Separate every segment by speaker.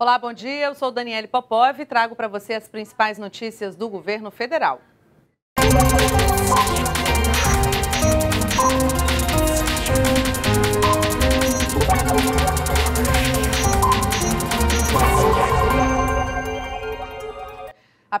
Speaker 1: Olá, bom dia. Eu sou Daniele Popov e trago para você as principais notícias do governo federal.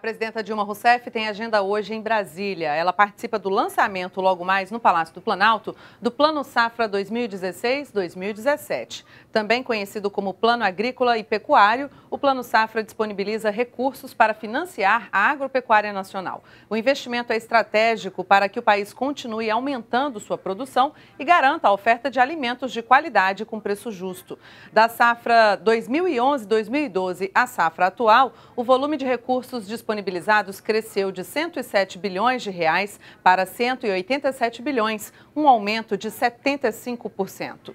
Speaker 1: A presidenta Dilma Rousseff tem agenda hoje em Brasília. Ela participa do lançamento, logo mais no Palácio do Planalto, do Plano Safra 2016-2017. Também conhecido como Plano Agrícola e Pecuário, o Plano Safra disponibiliza recursos para financiar a agropecuária nacional. O investimento é estratégico para que o país continue aumentando sua produção e garanta a oferta de alimentos de qualidade com preço justo. Da safra 2011-2012 à safra atual, o volume de recursos disponíveis disponibilizados cresceu de 107 bilhões de reais para 187 bilhões, um aumento de 75%.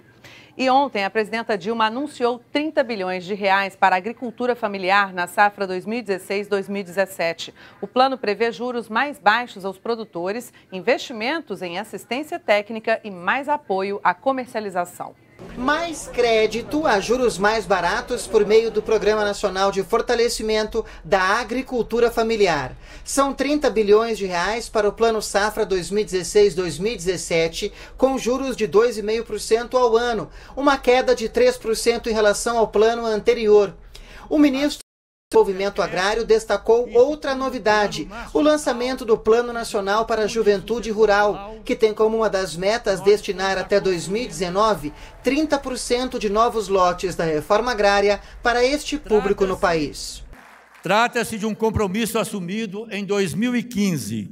Speaker 1: E ontem a presidenta Dilma anunciou 30 bilhões de reais para a agricultura familiar na safra 2016-2017. O plano prevê juros mais baixos aos produtores, investimentos em assistência técnica e mais apoio à comercialização
Speaker 2: mais crédito a juros mais baratos por meio do Programa Nacional de Fortalecimento da Agricultura Familiar. São 30 bilhões de reais para o Plano Safra 2016-2017, com juros de 2,5% ao ano, uma queda de 3% em relação ao plano anterior. O ministro o Desenvolvimento Agrário destacou outra novidade, o lançamento do Plano Nacional para a Juventude Rural, que tem como uma das metas destinar até 2019 30% de novos lotes da reforma agrária para este público no país. Trata-se de um compromisso assumido em 2015,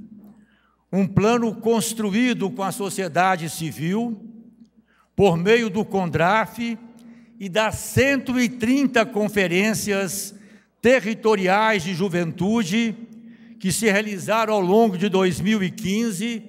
Speaker 2: um plano construído com a sociedade civil,
Speaker 1: por meio do CONDRAF e das 130 conferências territoriais de juventude que se realizaram ao longo de 2015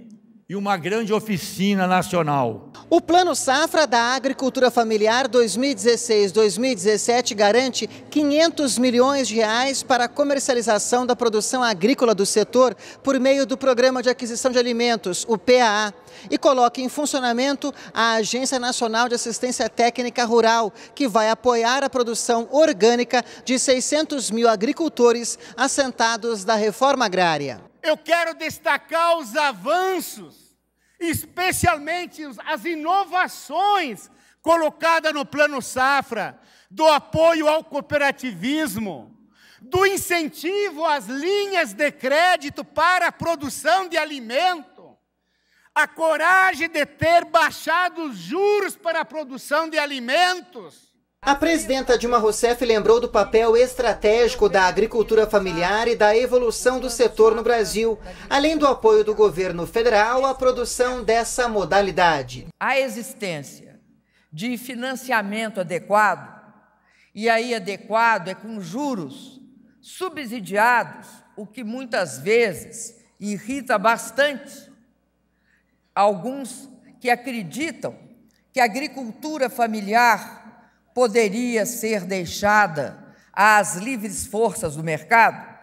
Speaker 1: e uma grande oficina nacional.
Speaker 2: O Plano Safra da Agricultura Familiar 2016-2017 garante 500 milhões de reais para a comercialização da produção agrícola do setor por meio do Programa de Aquisição de Alimentos, o PAA, e coloca em funcionamento a Agência Nacional de Assistência Técnica Rural, que vai apoiar a produção orgânica de 600 mil agricultores assentados da reforma agrária. Eu quero destacar os avanços especialmente as inovações colocadas no Plano Safra, do apoio ao cooperativismo, do incentivo às linhas de crédito para a produção de alimento, a coragem de ter baixado os juros para a produção de alimentos a presidenta Dilma Rousseff lembrou do papel estratégico da agricultura familiar e da evolução do setor no Brasil, além do apoio do governo federal à produção dessa modalidade. A existência de financiamento adequado, e aí
Speaker 3: adequado é com juros subsidiados, o que muitas vezes irrita bastante alguns que acreditam que a agricultura familiar poderia ser deixada às livres forças do mercado?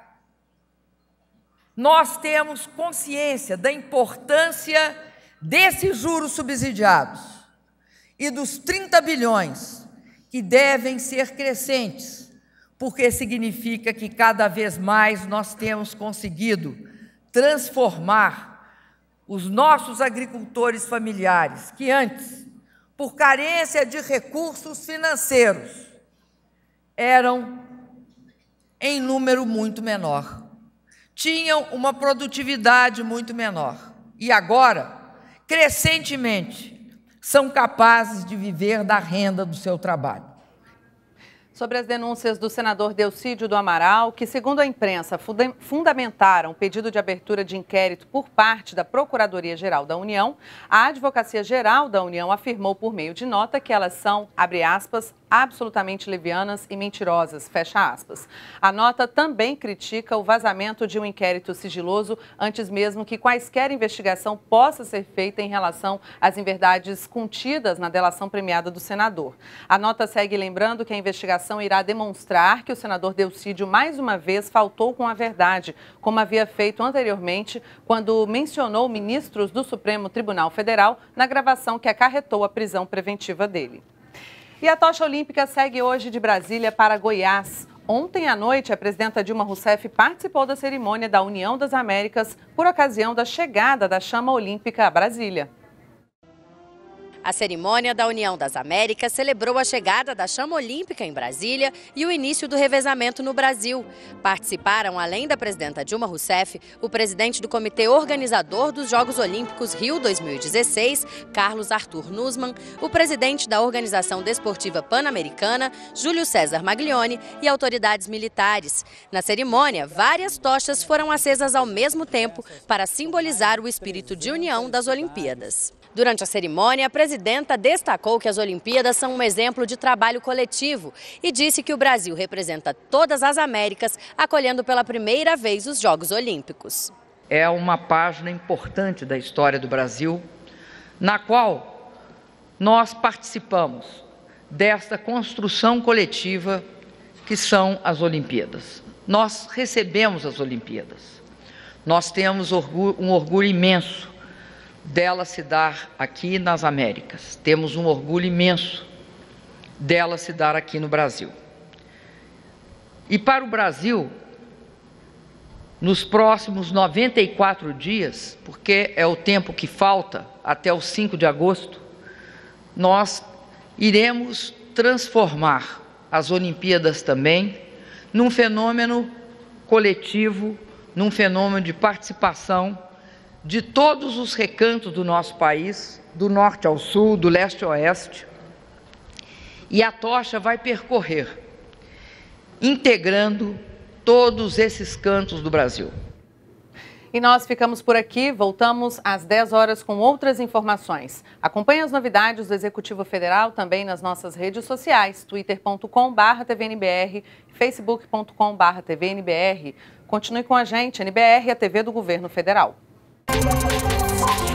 Speaker 3: Nós temos consciência da importância desses juros subsidiados e dos 30 bilhões que devem ser crescentes, porque significa que cada vez mais nós temos conseguido transformar os nossos agricultores familiares, que antes por carência de recursos financeiros, eram em número muito menor. Tinham uma produtividade muito menor. E agora, crescentemente, são capazes de viver da renda do seu trabalho sobre as
Speaker 1: denúncias do senador Delcídio do Amaral, que, segundo a imprensa, fundamentaram pedido de abertura de inquérito por parte da Procuradoria-Geral da União, a Advocacia-Geral da União afirmou por meio de nota que elas são, abre aspas, absolutamente levianas e mentirosas, fecha aspas. A nota também critica o vazamento de um inquérito sigiloso antes mesmo que quaisquer investigação possa ser feita em relação às inverdades contidas na delação premiada do senador. A nota segue lembrando que a investigação irá demonstrar que o senador Delcídio mais uma vez faltou com a verdade, como havia feito anteriormente quando mencionou ministros do Supremo Tribunal Federal na gravação que acarretou a prisão preventiva dele. E a tocha olímpica segue hoje de Brasília para Goiás. Ontem à noite, a presidenta Dilma Rousseff participou da cerimônia da União das Américas por ocasião da chegada da chama olímpica a Brasília. A cerimônia da União das Américas celebrou a chegada da chama olímpica em Brasília e o início do revezamento no Brasil. Participaram, além da presidenta Dilma Rousseff, o presidente do comitê organizador dos Jogos Olímpicos Rio 2016, Carlos Arthur Nussmann, o presidente da Organização Desportiva Pan-Americana, Júlio César Maglione, e autoridades militares. Na cerimônia, várias tochas foram acesas ao mesmo tempo para simbolizar o espírito de união das Olimpíadas. Durante a cerimônia, a presidenta destacou que as Olimpíadas são um exemplo de trabalho coletivo e disse que o Brasil representa todas as Américas, acolhendo pela primeira vez os Jogos Olímpicos.
Speaker 3: É uma página importante da história do Brasil, na qual nós participamos desta construção coletiva que são as Olimpíadas. Nós recebemos as Olimpíadas. Nós temos um orgulho imenso dela se dar aqui nas Américas. Temos um orgulho imenso dela se dar aqui no Brasil. E para o Brasil, nos próximos 94 dias, porque é o tempo que falta até o 5 de agosto, nós iremos transformar as Olimpíadas também num fenômeno coletivo, num fenômeno de participação de todos os recantos do nosso país, do norte ao sul, do leste ao oeste, e a tocha vai percorrer, integrando todos esses cantos do Brasil.
Speaker 1: E nós ficamos por aqui, voltamos às 10 horas com outras informações. Acompanhe as novidades do Executivo Federal também nas nossas redes sociais, twitter.com.br, tvnbr, facebook.com.br, tvnbr. Continue com a gente, NBR, a TV do Governo Federal. Thank you.